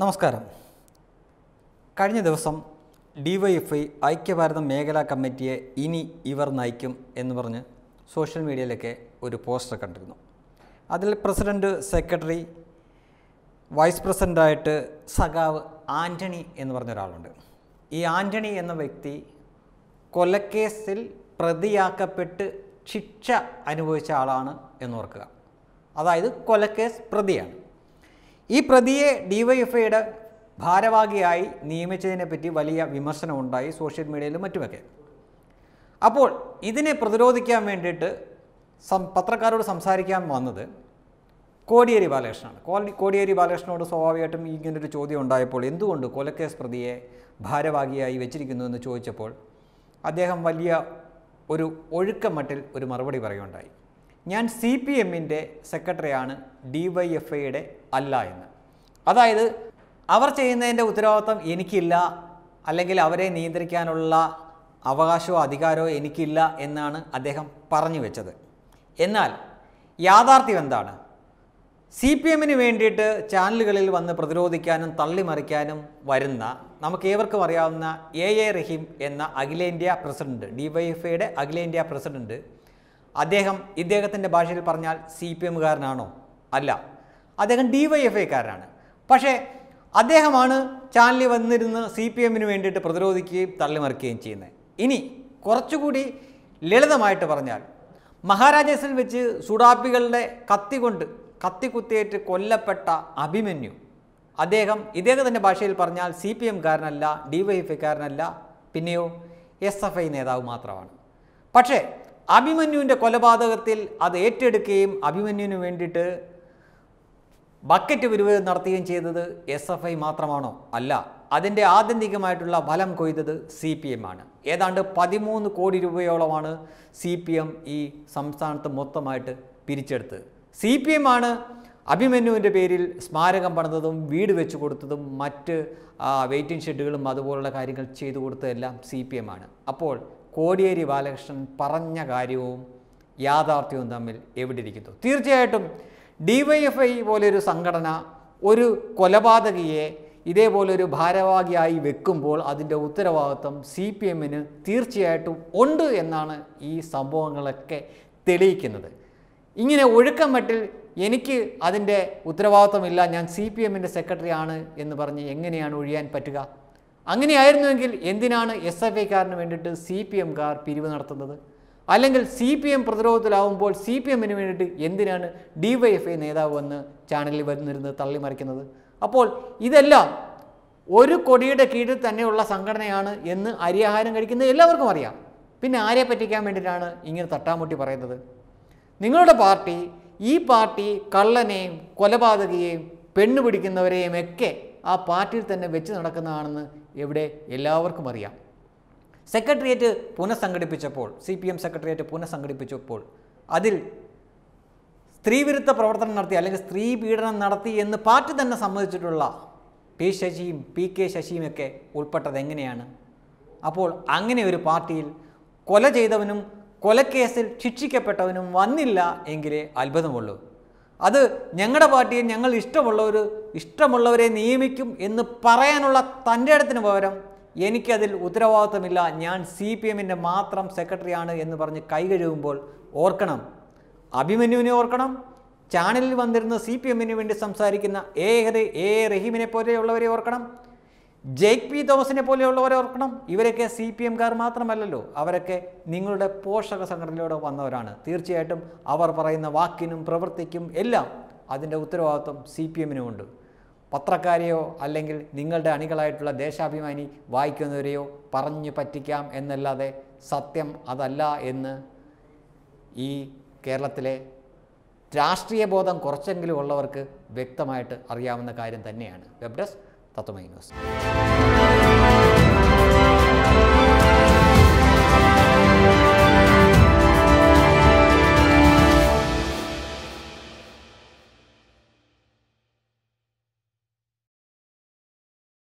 നമസ്കാരം കഴിഞ്ഞ ദിവസം ഡിവൈഎഫ്ഐ ഐക്യഭാരതം മേഖലാ കമ്മിറ്റിയെ ഇനി ഇവർ നയിക്കും എന്ന് പറഞ്ഞ് സോഷ്യൽ മീഡിയയിലൊക്കെ ഒരു പോസ്റ്റർ കണ്ടിരുന്നു അതിൽ പ്രസിഡൻറ്റ് സെക്രട്ടറി വൈസ് പ്രസിഡൻ്റായിട്ട് സഖാവ് ആൻ്റണി എന്ന് പറഞ്ഞ ഒരാളുണ്ട് ഈ ആൻ്റണി എന്ന വ്യക്തി കൊലക്കേസിൽ പ്രതിയാക്കപ്പെട്ട് ശിക്ഷ അനുഭവിച്ച ആളാണ് എന്ന് ഓർക്കുക അതായത് കൊലക്കേസ് പ്രതിയാണ് ഈ പ്രതിയെ ഡിവൈഎഫ്ഐയുടെ ഭാരവാഹിയായി നിയമിച്ചതിനെപ്പറ്റി വലിയ വിമർശനമുണ്ടായി സോഷ്യൽ മീഡിയയിലും മറ്റുമൊക്കെ അപ്പോൾ ഇതിനെ പ്രതിരോധിക്കാൻ വേണ്ടിയിട്ട് സം പത്രക്കാരോട് സംസാരിക്കാൻ വന്നത് കോടിയേരി ബാലകൃഷ്ണനാണ് കോടി കോടിയേരി ബാലകൃഷ്ണനോട് സ്വാഭാവികമായിട്ടും ഇങ്ങനൊരു ചോദ്യം ഉണ്ടായപ്പോൾ എന്തുകൊണ്ട് കൊലക്കേസ് പ്രതിയെ ഭാരവാഹിയായി വെച്ചിരിക്കുന്നു എന്ന് ചോദിച്ചപ്പോൾ അദ്ദേഹം വലിയ ഒരു ഒഴുക്കമട്ടിൽ ഒരു മറുപടി പറയുകയുണ്ടായി ഞാൻ സി പി എമ്മിൻ്റെ സെക്രട്ടറിയാണ് ഡി വൈ എഫ് ഐയുടെ അല്ല എന്ന് അതായത് അവർ ചെയ്യുന്നതിൻ്റെ ഉത്തരവാദിത്വം എനിക്കില്ല അല്ലെങ്കിൽ അവരെ നിയന്ത്രിക്കാനുള്ള അവകാശമോ അധികാരമോ എനിക്കില്ല എന്നാണ് അദ്ദേഹം പറഞ്ഞു വെച്ചത് എന്നാൽ യാഥാർത്ഥ്യം എന്താണ് സി പി എമ്മിന് വേണ്ടിയിട്ട് ചാനലുകളിൽ വന്ന് പ്രതിരോധിക്കാനും തള്ളിമറിക്കാനും വരുന്ന നമുക്ക് ഏവർക്കും അറിയാവുന്ന എ എ റഹീം എന്ന അഖിലേന്ത്യാ പ്രസിഡന്റ് ഡി വൈ എഫ് ഐയുടെ അഖിലേന്ത്യാ പ്രസിഡന്റ് അദ്ദേഹം ഇദ്ദേഹത്തിൻ്റെ ഭാഷയിൽ പറഞ്ഞാൽ സി പി എമ്മുകാരനാണോ അല്ല അദ്ദേഹം ഡി വൈ എഫ് ഐക്കാരനാണ് പക്ഷേ അദ്ദേഹമാണ് ചാനലിൽ വന്നിരുന്ന് സി പി എമ്മിന് വേണ്ടിയിട്ട് പ്രതിരോധിക്കുകയും തള്ളിമറിക്കുകയും ചെയ്യുന്നത് ഇനി കുറച്ചുകൂടി ലളിതമായിട്ട് പറഞ്ഞാൽ മഹാരാജേസിൽ വെച്ച് സുഡാപ്പികളുടെ കത്തി കൊണ്ട് കത്തി കുത്തിയേറ്റ് കൊല്ലപ്പെട്ട അഭിമന്യു അദ്ദേഹം തന്നെ ഭാഷയിൽ പറഞ്ഞാൽ സി പി എംകാരനല്ല ഡി വൈ എഫ് ഐക്കാരനല്ല പിന്നെയോ എസ് എഫ് ഐ നേതാവ് മാത്രമാണ് പക്ഷേ അഭിമന്യുവിൻ്റെ കൊലപാതകത്തിൽ അത് ഏറ്റെടുക്കുകയും അഭിമന്യുവിന് വേണ്ടിയിട്ട് ബക്കറ്റ് പിരിവ് നടത്തുകയും ചെയ്തത് എസ് എഫ് ഐ മാത്രമാണോ അല്ല അതിൻ്റെ ആത്യന്തികമായിട്ടുള്ള ഫലം കൊയ്തത് സി പി എം ആണ് ഏതാണ്ട് പതിമൂന്ന് കോടി രൂപയോളമാണ് സി പി എം ഈ സംസ്ഥാനത്ത് മൊത്തമായിട്ട് പിരിച്ചെടുത്തത് സി പി എം ആണ് അഭിമന്യുവിൻ്റെ പേരിൽ സ്മാരകം പണിതതും വീട് വെച്ചു കൊടുത്തതും മറ്റ് വെയിറ്റിംഗ് ഷെഡുകളും അതുപോലുള്ള കാര്യങ്ങൾ ചെയ്തു കൊടുത്തതെല്ലാം സി പി എം ആണ് അപ്പോൾ കോടിയേരി ബാലകൃഷ്ണൻ പറഞ്ഞ കാര്യവും യാഥാർത്ഥ്യവും തമ്മിൽ എവിടെ ഇരിക്കുന്നു തീർച്ചയായിട്ടും ഡിവൈഎഫ്ഐ പോലൊരു സംഘടന ഒരു കൊലപാതകിയെ ഇതേപോലൊരു ഭാരവാഹിയായി വെക്കുമ്പോൾ അതിൻ്റെ ഉത്തരവാദിത്വം സി പി എമ്മിന് തീർച്ചയായിട്ടും ഉണ്ട് എന്നാണ് ഈ സംഭവങ്ങളൊക്കെ തെളിയിക്കുന്നത് ഇങ്ങനെ ഒഴുക്കം മട്ടിൽ എനിക്ക് അതിൻ്റെ ഉത്തരവാദിത്വമില്ല ഞാൻ സി പി എമ്മിൻ്റെ ആണ് എന്ന് പറഞ്ഞ് എങ്ങനെയാണ് ഒഴിയാൻ പറ്റുക അങ്ങനെയായിരുന്നുവെങ്കിൽ എന്തിനാണ് എസ് എഫ് ഐക്കാരന് വേണ്ടിയിട്ട് സി പി എംകാർ പിരിവ് നടത്തുന്നത് അല്ലെങ്കിൽ സി പി എം പ്രതിരോധത്തിലാവുമ്പോൾ സി പി എമ്മിന് വേണ്ടിയിട്ട് എന്തിനാണ് ഡി വൈ എഫ് ഐ നേതാവ് വന്ന് ചാനലിൽ വരുന്നിരുന്ന് തള്ളിമറിക്കുന്നത് അപ്പോൾ ഇതെല്ലാം ഒരു കൊടിയുടെ കീഴിൽ തന്നെയുള്ള സംഘടനയാണ് എന്ന് അരിയാഹാരം കഴിക്കുന്ന എല്ലാവർക്കും അറിയാം പിന്നെ ആരെ പറ്റിക്കാൻ വേണ്ടിയിട്ടാണ് ഇങ്ങനെ തട്ടാമുട്ടി പറയുന്നത് നിങ്ങളുടെ പാർട്ടി ഈ പാർട്ടി കള്ളനെയും കൊലപാതകയെയും പെണ്ണു പിടിക്കുന്നവരെയും ഒക്കെ ആ പാർട്ടിയിൽ തന്നെ വെച്ച് നടക്കുന്നതാണെന്ന് എവിടെ എല്ലാവർക്കും അറിയാം സെക്രട്ടേറിയറ്റ് പുനഃസംഘടിപ്പിച്ചപ്പോൾ സി പി എം സെക്രട്ടേറിയറ്റ് പുനഃസംഘടിപ്പിച്ചപ്പോൾ അതിൽ സ്ത്രീവിരുദ്ധ പ്രവർത്തനം നടത്തി അല്ലെങ്കിൽ സ്ത്രീ പീഡനം നടത്തി എന്ന് പാർട്ടി തന്നെ സമ്മതിച്ചിട്ടുള്ള പി ശശിയും പി കെ ശശിയുമൊക്കെ ഉൾപ്പെട്ടത് എങ്ങനെയാണ് അപ്പോൾ അങ്ങനെ ഒരു പാർട്ടിയിൽ കൊല ചെയ്തവനും കൊലക്കേസിൽ ശിക്ഷിക്കപ്പെട്ടവനും വന്നില്ല എങ്കിലേ അത്ഭുതമുള്ളൂ അത് ഞങ്ങളുടെ പാർട്ടിയെ ഞങ്ങൾ ഇഷ്ടമുള്ളവർ ഇഷ്ടമുള്ളവരെ നിയമിക്കും എന്ന് പറയാനുള്ള തൻ്റെ ഇടത്തിന് പകരം എനിക്കതിൽ ഉത്തരവാദിത്തമില്ല ഞാൻ സി പി എമ്മിൻ്റെ മാത്രം സെക്രട്ടറിയാണ് എന്ന് പറഞ്ഞ് കൈകഴുകുമ്പോൾ ഓർക്കണം അഭിമന്യുവിനെ ഓർക്കണം ചാനലിൽ വന്നിരുന്ന സി പി എമ്മിന് വേണ്ടി സംസാരിക്കുന്ന എ എ റഹീമിനെ പോലെയുള്ളവരെ ഓർക്കണം ജെയ്ക്ക് പി തോമസിനെ പോലെയുള്ളവരെ ഓർക്കണം ഇവരൊക്കെ സി പി എംകാർ മാത്രമല്ലല്ലോ അവരൊക്കെ നിങ്ങളുടെ പോഷക സംഘടനയിലൂടെ വന്നവരാണ് തീർച്ചയായിട്ടും അവർ പറയുന്ന വാക്കിനും പ്രവൃത്തിക്കും എല്ലാം അതിൻ്റെ ഉത്തരവാദിത്വം സി പി എമ്മിനുമുണ്ട് പത്രക്കാരെയോ അല്ലെങ്കിൽ നിങ്ങളുടെ അണികളായിട്ടുള്ള ദേശാഭിമാനി വായിക്കുന്നവരെയോ പറഞ്ഞു പറ്റിക്കാം എന്നല്ലാതെ സത്യം അതല്ല എന്ന് ഈ കേരളത്തിലെ രാഷ്ട്രീയ ബോധം കുറച്ചെങ്കിലും ഉള്ളവർക്ക് വ്യക്തമായിട്ട് അറിയാവുന്ന കാര്യം തന്നെയാണ് വെബ് ഡെസ്ക് തത്വമൈ ന്യൂസ്